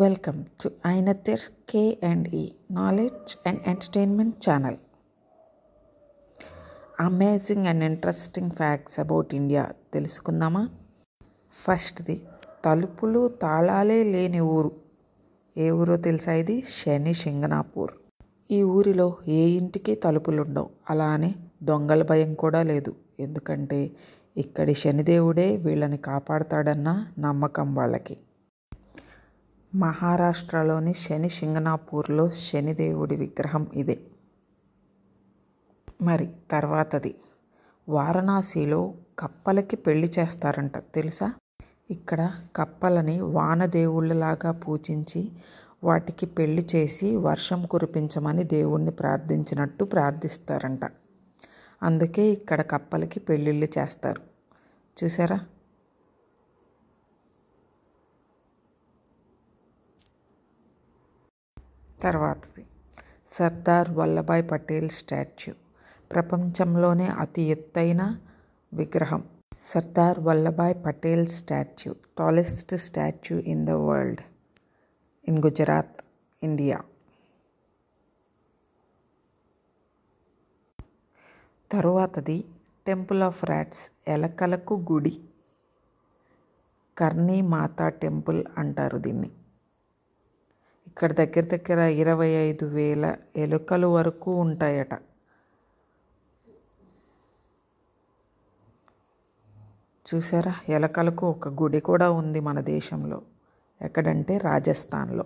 welcome to ఐనతిర్ కే and ఈ knowledge and entertainment channel amazing and interesting facts about India తెలుసుకుందామా ఫస్ట్ది తలుపులు తాళాలే లేని ఊరు ఏ ఊరో తెలుసా ఇది శని సింగనాపూర్ ఈ ఊరిలో ఏ ఇంటికి తలుపులు ఉండవు అలానే దొంగల భయం కూడా లేదు ఎందుకంటే ఇక్కడి శనిదేవుడే వీళ్ళని కాపాడతాడన్న నమ్మకం వాళ్ళకి మహారాష్ట్రలోని శని శింగనాపూర్లో శనిదేవుడి విగ్రహం ఇదే మరి తర్వాతది వారణాసిలో కప్పలకి పెళ్లి చేస్తారంట తెలుసా ఇక్కడ కప్పలని వానదేవుళ్ళలాగా పూజించి వాటికి పెళ్లి చేసి వర్షం కురిపించమని దేవుణ్ణి ప్రార్థించినట్టు ప్రార్థిస్తారంట అందుకే ఇక్కడ కప్పలకి పెళ్ళిళ్ళు చేస్తారు చూసారా తర్వాతది సర్దార్ వల్లభాయ్ పటేల్ స్టాచ్యూ ప్రపంచంలోనే అతి ఎత్తైన విగ్రహం Sardar Vallabhbhai Patel statue tallest statue in the world in Gujarat India తరువాతది టెంపుల్ ఆఫ్ ర్యాట్స్ ఎలకలకు గుడి కర్ణీ మాతా టెంపుల్ అంటారు దీన్ని ఇక్కడ దగ్గర దగ్గర ఇరవై ఐదు వేల ఎలుకలు వరకు ఉంటాయట చూసారా ఎలకలకు ఒక గుడి కూడా ఉంది మన దేశంలో ఎక్కడంటే రాజస్థాన్లో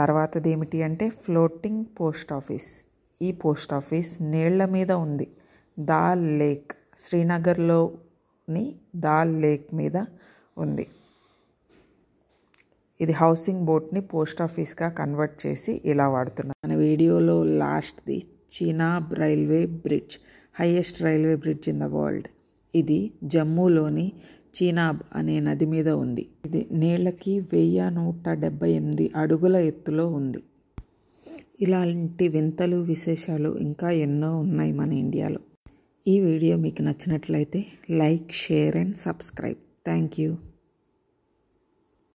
తర్వాతది ఏమిటి అంటే ఫ్లోటింగ్ పోస్ట్ ఆఫీస్ ఈ పోస్ట్ ఆఫీస్ నీళ్ల మీద ఉంది దాల్ లేక్ శ్రీనగర్లో ని దాల్ లేక్ మీద ఉంది ఇది హౌసింగ్ బోట్ని పోస్ట్ ఆఫీస్గా కన్వర్ట్ చేసి ఇలా వాడుతున్నారు మన వీడియోలో లాస్ట్ది Chenab railway bridge highest railway bridge in the world ఇది జమ్మూలోని చీనాబ్ అనే నది మీద ఉంది ఇది నీళ్ళకి వెయ్యి నూట డెబ్బై ఎనిమిది అడుగుల ఎత్తులో ఉంది ఇలాంటి వింతలు విశేషాలు ఇంకా ఎన్నో ఉన్నాయి మన ఇండియాలో ఈ వీడియో మీకు నచ్చినట్లయితే like share and subscribe thank you